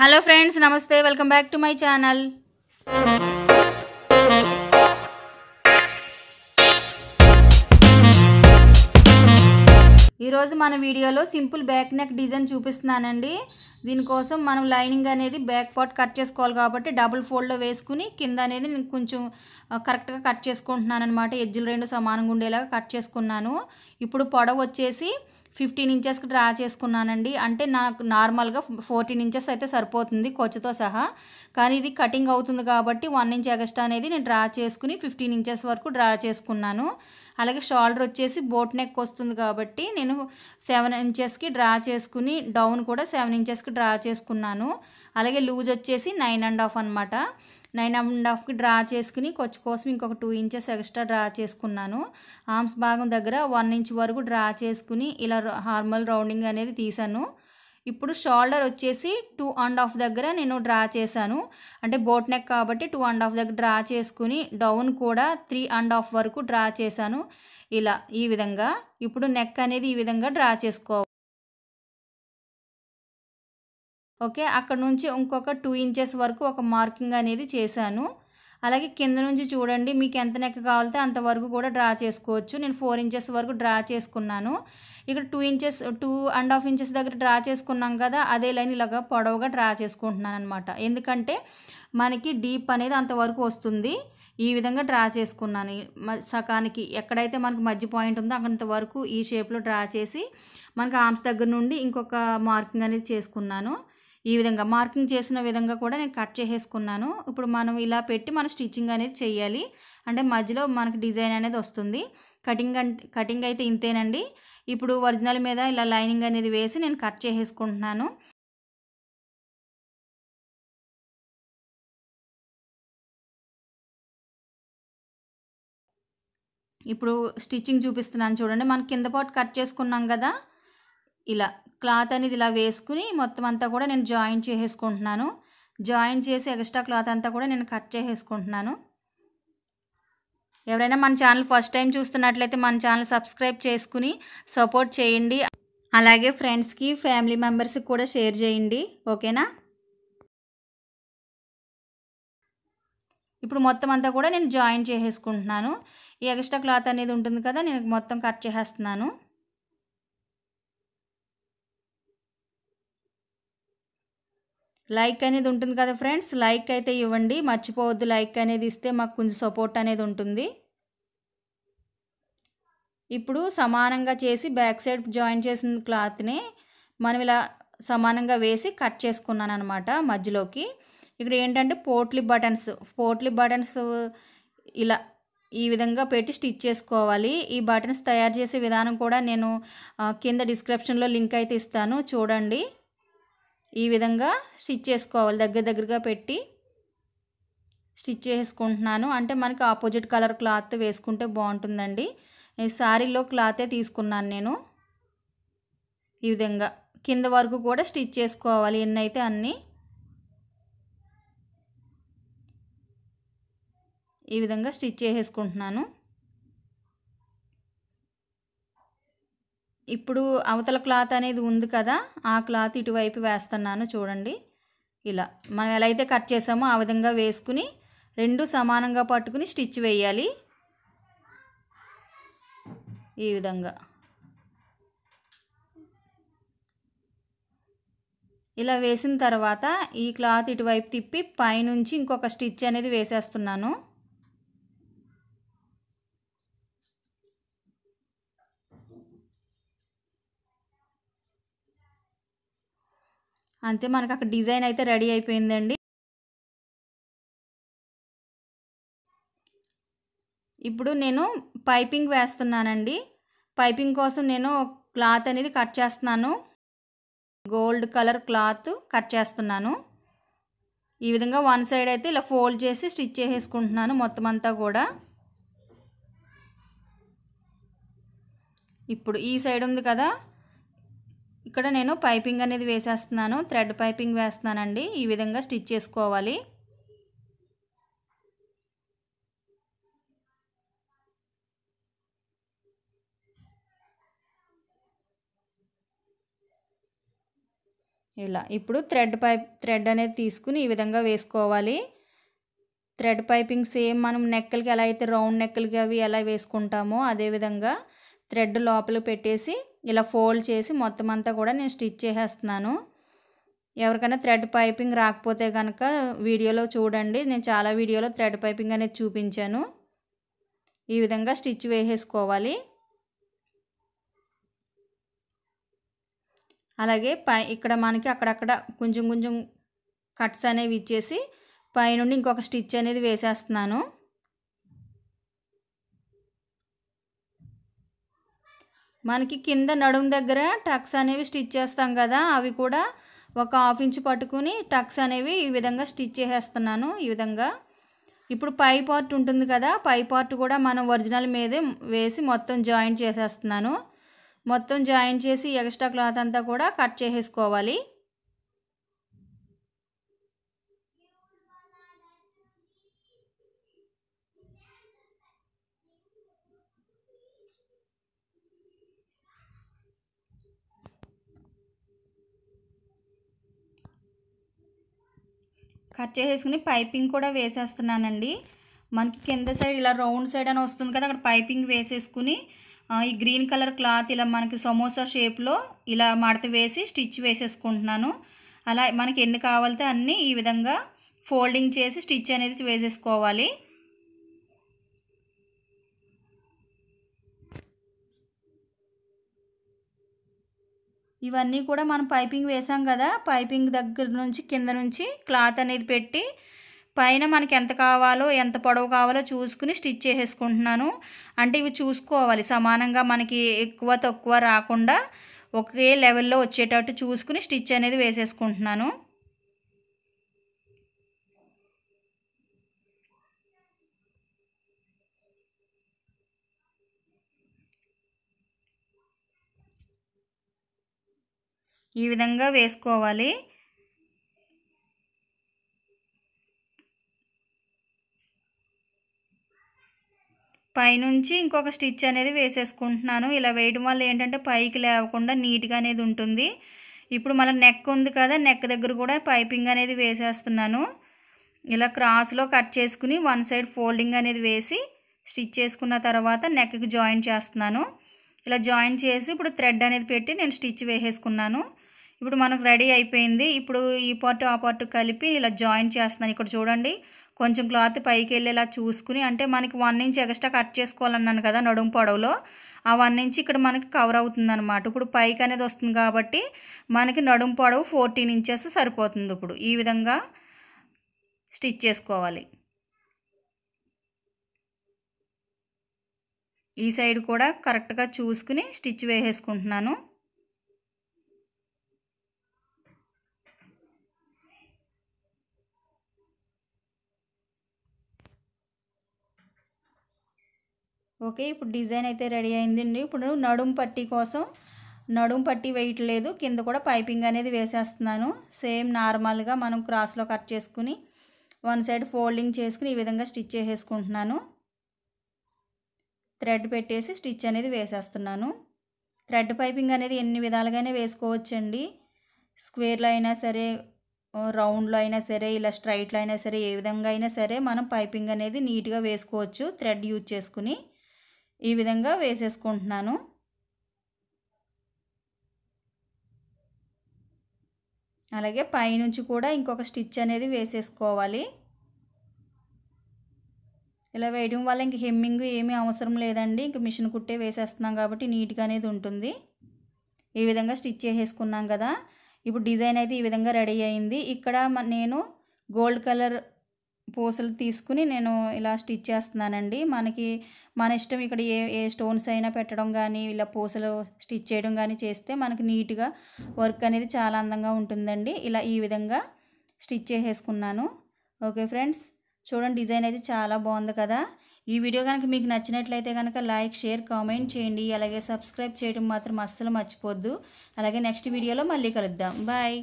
hello friends నమస్తే welcome back to my channel ఈరోజు మన వీడియోలో సింపుల్ బ్యాక్ నెక్ డిజైన్ చూపిస్తున్నానండి దీనికోసం మనం లైనింగ్ అనేది బ్యాక్ పార్ట్ కట్ చేసుకోవాలి కాబట్టి డబుల్ ఫోల్డ్లో వేసుకుని కింద అనేది నేను కొంచెం కరెక్ట్గా కట్ చేసుకుంటున్నాను అనమాట ఎజ్జులు రెండు సమానంగా ఉండేలాగా కట్ చేసుకున్నాను ఇప్పుడు పొడవు వచ్చేసి ఫిఫ్టీన్ ఇంచెస్కి డ్రా చేసుకున్నానండి అంటే నాకు నార్మల్గా ఫోర్టీన్ ఇంచెస్ అయితే సరిపోతుంది కొచ్చుతో సహా కానీ ఇది కటింగ్ అవుతుంది కాబట్టి వన్ ఇంచ్ ఎగస్ట్రా అనేది నేను డ్రా చేసుకుని ఫిఫ్టీన్ ఇంచెస్ వరకు డ్రా చేసుకున్నాను అలాగే షోల్డర్ వచ్చేసి బోట్ నెక్ వస్తుంది కాబట్టి నేను సెవెన్ ఇంచెస్కి డ్రా చేసుకుని డౌన్ కూడా సెవెన్ ఇంచెస్కి డ్రా చేసుకున్నాను అలాగే లూజ్ వచ్చేసి నైన్ అండ్ హాఫ్ అనమాట నైన్ అండ్ హాఫ్కి డ్రా చేసుకుని కొంచెం కోసం ఇంకొక టూ ఇంచెస్ ఎక్స్ట్రా డ్రా చేసుకున్నాను ఆర్మ్స్ భాగం దగ్గర వన్ ఇంచ్ వరకు డ్రా చేసుకుని ఇలా హార్మల్ రౌండింగ్ అనేది తీసాను ఇప్పుడు షోల్డర్ వచ్చేసి టూ అండ్ హాఫ్ దగ్గర నేను డ్రా చేశాను అంటే బోట్ నెక్ కాబట్టి టూ అండ్ హాఫ్ దగ్గర డ్రా చేసుకుని డౌన్ కూడా త్రీ అండ్ హాఫ్ వరకు డ్రా చేశాను ఇలా ఈ విధంగా ఇప్పుడు నెక్ అనేది ఈ విధంగా డ్రా చేసుకోవాలి ఓకే అక్కడ నుంచి ఇంకొక టూ ఇంచెస్ వరకు ఒక మార్కింగ్ అనేది చేశాను అలాగే కింద నుంచి చూడండి మీకు ఎంత నెక్క కావాలితే అంతవరకు కూడా డ్రా చేసుకోవచ్చు నేను ఫోర్ ఇంచెస్ వరకు డ్రా చేసుకున్నాను ఇక్కడ two inches two and half inches దగ్గర డ్రా చేసుకున్నాం కదా అదే లైన్ ఇలాగ పొడవుగా డ్రా చేసుకుంటున్నాను అనమాట ఎందుకంటే మనకి డీప్ అనేది అంతవరకు వస్తుంది ఈ విధంగా డ్రా చేసుకున్నాను సకానికి ఎక్కడైతే మనకు మధ్య పాయింట్ ఉందో అక్కడంత వరకు ఈ షేప్లో డ్రా చేసి మనకు ఆర్మ్స్ దగ్గర నుండి ఇంకొక మార్కింగ్ అనేది చేసుకున్నాను ఈ విధంగా మార్కింగ్ చేసిన విధంగా కూడా నేను కట్ చేసేసుకున్నాను ఇప్పుడు మనం ఇలా పెట్టి మనం స్టిచ్చింగ్ అనేది చేయాలి అంటే మధ్యలో మనకి డిజైన్ అనేది వస్తుంది కటింగ్ అంటే కటింగ్ అయితే ఇంతేనండి ఇప్పుడు ఒరిజినల్ మీద ఇలా లైనింగ్ అనేది వేసి నేను కట్ చేసేసుకుంటున్నాను ఇప్పుడు స్టిచ్చింగ్ చూపిస్తున్నాను చూడండి మనం కింద పాటు కట్ చేసుకున్నాం కదా ఇలా క్లాత్ అనేది ఇలా వేసుకుని మొత్తం అంతా కూడా నేను జాయిన్ చేసేసుకుంటున్నాను జాయిన్ చేసి ఎక్స్ట్రా క్లాత్ అంతా కూడా నేను కట్ చేసేసుకుంటున్నాను ఎవరైనా మన ఛానల్ ఫస్ట్ టైం చూస్తున్నట్లయితే మన ఛానల్ సబ్స్క్రైబ్ చేసుకుని సపోర్ట్ చేయండి అలాగే ఫ్రెండ్స్కి ఫ్యామిలీ మెంబర్స్కి కూడా షేర్ చేయండి ఓకేనా ఇప్పుడు మొత్తం అంతా కూడా నేను జాయిన్ చేసేసుకుంటున్నాను ఈ ఎక్స్ట్రా క్లాత్ అనేది ఉంటుంది కదా నేను మొత్తం కట్ చేసేస్తున్నాను లైక్ అనేది ఉంటుంది కదా ఫ్రెండ్స్ లైక్ అయితే ఇవ్వండి మర్చిపోవద్దు లైక్ అనేది ఇస్తే మాకు కొంచెం సపోర్ట్ అనేది ఉంటుంది ఇప్పుడు సమానంగా చేసి బ్యాక్ సైడ్ జాయిన్ చేసిన క్లాత్ని మనం ఇలా సమానంగా వేసి కట్ చేసుకున్నాను అనమాట మధ్యలోకి ఇక్కడ ఏంటంటే పోట్లి బటన్స్ పోట్లి బటన్స్ ఇలా ఈ విధంగా పెట్టి స్టిచ్ చేసుకోవాలి ఈ బటన్స్ తయారు చేసే విధానం కూడా నేను కింద డిస్క్రిప్షన్లో లింక్ అయితే ఇస్తాను చూడండి ఈ విధంగా స్టిచ్ చేసుకోవాలి దగ్గర దగ్గరగా పెట్టి స్టిచ్ చేసుకుంటున్నాను అంటే మనకి ఆపోజిట్ కలర్ క్లాత్ వేసుకుంటే బాగుంటుందండి ఈ శారీలో క్లాతే తీసుకున్నాను నేను ఈ విధంగా కింద వరకు కూడా స్టిచ్ చేసుకోవాలి ఎన్నైతే అన్నీ ఈ విధంగా స్టిచ్ చేసేసుకుంటున్నాను ఇప్పుడు అవతల క్లాత్ అనేది ఉంది కదా ఆ క్లాత్ ఇటువైపు వేస్తున్నాను చూడండి ఇలా మనం ఎలా అయితే కట్ చేసామో ఆ విధంగా వేసుకుని రెండు సమానంగా పట్టుకుని స్టిచ్ వేయాలి ఈ విధంగా ఇలా వేసిన తర్వాత ఈ క్లాత్ ఇటువైపు తిప్పి పైనుంచి ఇంకొక స్టిచ్ అనేది వేసేస్తున్నాను అంతే మనకు అక్కడ డిజైన్ అయితే రెడీ అయిపోయిందండి ఇప్పుడు నేను పైపింగ్ వేస్తున్నానండి పైపింగ్ కోసం నేను క్లాత్ అనేది కట్ చేస్తున్నాను గోల్డ్ కలర్ క్లాత్ కట్ చేస్తున్నాను ఈ విధంగా వన్ సైడ్ అయితే ఇలా ఫోల్డ్ చేసి స్టిచ్ చేసేసుకుంటున్నాను మొత్తం అంతా కూడా ఇప్పుడు ఈ సైడ్ ఉంది కదా ఇక్కడ నేను పైపింగ్ అనేది వేసేస్తున్నాను థ్రెడ్ పైపింగ్ వేస్తున్నానండి ఈ విధంగా స్టిచ్ చేసుకోవాలి ఇలా ఇప్పుడు థ్రెడ్ పైప్ థ్రెడ్ అనేది తీసుకుని ఈ విధంగా వేసుకోవాలి థ్రెడ్ పైపింగ్ సేమ్ మనం నెక్కలకి ఎలా అయితే రౌండ్ నెక్కలకి అవి ఎలా వేసుకుంటామో అదేవిధంగా థ్రెడ్ లోపల పెట్టేసి ఇలా ఫోల్డ్ చేసి మొత్తం అంతా కూడా నేను స్టిచ్ చేసేస్తున్నాను ఎవరికైనా థ్రెడ్ పైపింగ్ రాకపోతే కనుక వీడియోలో చూడండి నేను చాలా వీడియోలో థ్రెడ్ పైపింగ్ అనేది చూపించాను ఈ విధంగా స్టిచ్ వేసేసుకోవాలి అలాగే పై ఇక్కడ మనకి అక్కడక్కడ కొంచెం కొంచెం కట్స్ అనేవి ఇచ్చేసి పైనుండి ఇంకొక స్టిచ్ అనేది వేసేస్తున్నాను మనకి కింద నడుము దగ్గర టక్స్ అనేవి స్టిచ్ చేస్తాం కదా అవి కూడా ఒక హాఫ్ ఇంచ్ పట్టుకుని టక్స్ అనేవి ఈ విధంగా స్టిచ్ చేసేస్తున్నాను ఈ విధంగా ఇప్పుడు పై పార్ట్ ఉంటుంది కదా పై పార్ట్ కూడా మనం ఒరిజినల్ మీదే వేసి మొత్తం జాయింట్ చేసేస్తున్నాను మొత్తం జాయింట్ చేసి ఎక్స్ట్రా క్లాత్ అంతా కూడా కట్ చేసేసుకోవాలి కట్ చేసేసుకుని పైపింగ్ కూడా వేసేస్తున్నానండి మనకి కింద సైడ్ ఇలా రౌండ్ సైడ్ అని వస్తుంది కదా అక్కడ పైపింగ్ వేసేసుకుని ఈ గ్రీన్ కలర్ క్లాత్ ఇలా మనకి సమోసా షేప్లో ఇలా మడత వేసి స్టిచ్ వేసేసుకుంటున్నాను అలా మనకి ఎన్ని కావాలితే అన్నీ ఈ విధంగా ఫోల్డింగ్ చేసి స్టిచ్ అనేది వేసేసుకోవాలి ఇవన్నీ కూడా మనం పైపింగ్ వేసాం కదా పైపింగ్ దగ్గర నుంచి కింద నుంచి క్లాత్ అనేది పెట్టి పైన మనకి ఎంత కావాలో ఎంత పొడవు కావాలో చూసుకుని స్టిచ్ చేసేసుకుంటున్నాను అంటే ఇవి చూసుకోవాలి సమానంగా మనకి ఎక్కువ తక్కువ రాకుండా ఒకే లెవెల్లో వచ్చేటట్టు చూసుకుని స్టిచ్ అనేది వేసేసుకుంటున్నాను ఈ విధంగా వేసుకోవాలి పైనుంచి ఇంకొక స్టిచ్ అనేది వేసేసుకుంటున్నాను ఇలా వేయడం వల్ల ఏంటంటే పైకి లేవకుండా నీట్గా అనేది ఉంటుంది ఇప్పుడు మళ్ళీ నెక్ ఉంది కదా నెక్ దగ్గర కూడా పైపింగ్ అనేది వేసేస్తున్నాను ఇలా క్రాస్లో కట్ చేసుకుని వన్ సైడ్ ఫోల్డింగ్ అనేది వేసి స్టిచ్ చేసుకున్న తర్వాత నెక్కి జాయిన్ చేస్తున్నాను ఇలా జాయిన్ చేసి ఇప్పుడు థ్రెడ్ అనేది పెట్టి నేను స్టిచ్ వేసేసుకున్నాను ఇప్పుడు మనకు రెడీ అయిపోయింది ఇప్పుడు ఈ పార్ట్ ఆ పార్ట్ కలిపి ఇలా జాయిన్ చేస్తున్నాను ఇక్కడ చూడండి కొంచెం క్లాత్ పైకి వెళ్ళేలా చూసుకుని అంటే మనకి వన్ ఇంచ్ ఎక్స్ట్రా కట్ చేసుకోవాలన్నాను కదా నడుము పొడవులో ఆ వన్ ఇంచ్ ఇక్కడ మనకి కవర్ అవుతుంది అనమాట ఇప్పుడు పైకి అనేది వస్తుంది కాబట్టి మనకి నడుము పొడవు ఫోర్టీన్ ఇంచెస్ సరిపోతుంది ఇప్పుడు ఈ విధంగా స్టిచ్ చేసుకోవాలి ఈ సైడ్ కూడా కరెక్ట్గా చూసుకుని స్టిచ్ వేసేసుకుంటున్నాను ఓకే ఇప్పుడు డిజైన్ అయితే రెడీ అయిందండి ఇప్పుడు నడుం పట్టి కోసం నడుం పట్టి వేయట్లేదు కింద కూడా పైపింగ్ అనేది వేసేస్తున్నాను సేమ్ నార్మల్గా మనం క్రాస్లో కట్ చేసుకుని వన్ సైడ్ ఫోల్డింగ్ చేసుకుని ఈ విధంగా స్టిచ్ చేసేసుకుంటున్నాను థ్రెడ్ పెట్టేసి స్టిచ్ అనేది వేసేస్తున్నాను థ్రెడ్ పైపింగ్ అనేది ఎన్ని విధాలుగానే వేసుకోవచ్చండి స్క్వేర్లో అయినా సరే రౌండ్లో అయినా సరే ఇలా స్ట్రైట్లో అయినా సరే ఏ విధంగా అయినా సరే మనం పైపింగ్ అనేది నీట్గా వేసుకోవచ్చు థ్రెడ్ యూజ్ చేసుకుని ఈ విధంగా వేసేసుకుంటున్నాను అలాగే పైనుంచి కూడా ఇంకొక స్టిచ్ అనేది వేసేసుకోవాలి ఇలా వేయడం వల్ల ఇంక హెమ్మింగ్ ఏమీ అవసరం లేదండి ఇంక మిషన్ కుట్టే వేసేస్తున్నాం కాబట్టి నీట్గా అనేది ఉంటుంది ఈ విధంగా స్టిచ్ చేసేసుకున్నాం కదా ఇప్పుడు డిజైన్ అయితే ఈ విధంగా రెడీ అయింది ఇక్కడ నేను గోల్డ్ కలర్ పూసలు తీసుకుని నేను ఇలా స్టిచ్ చేస్తున్నానండి మనకి మన ఇష్టం ఇక్కడ ఏ ఏ స్టోన్స్ అయినా పెట్టడం కానీ ఇలా పూసలు స్టిచ్ చేయడం కానీ చేస్తే మనకి నీట్గా వర్క్ అనేది చాలా అందంగా ఉంటుందండి ఇలా ఈ విధంగా స్టిచ్ చేసేసుకున్నాను ఓకే ఫ్రెండ్స్ చూడండి డిజైన్ అయితే చాలా బాగుంది కదా ఈ వీడియో కనుక మీకు నచ్చినట్లయితే కనుక లైక్ షేర్ కామెంట్ చేయండి అలాగే సబ్స్క్రైబ్ చేయడం మాత్రం అస్సలు మర్చిపోద్దు అలాగే నెక్స్ట్ వీడియోలో మళ్ళీ కలుద్దాం బాయ్